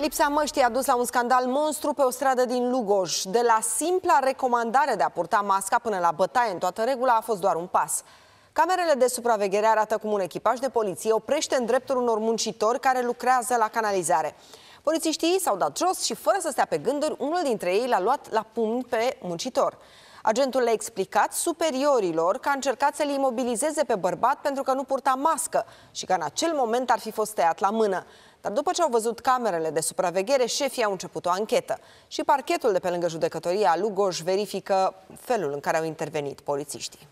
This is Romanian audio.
Lipsa măștii a dus la un scandal monstru pe o stradă din Lugoj. De la simpla recomandare de a purta masca până la bătaie în toată regula a fost doar un pas. Camerele de supraveghere arată cum un echipaj de poliție oprește în dreptul unor muncitori care lucrează la canalizare. Polițiștii s-au dat jos și fără să stea pe gânduri, unul dintre ei l-a luat la pumn pe muncitor. Agentul le-a explicat superiorilor că a încercat să-l imobilizeze pe bărbat pentru că nu purta mască și că în acel moment ar fi fost tăiat la mână. Dar după ce au văzut camerele de supraveghere, șefii au început o anchetă. Și parchetul de pe lângă judecătoria Lugoj verifică felul în care au intervenit polițiștii.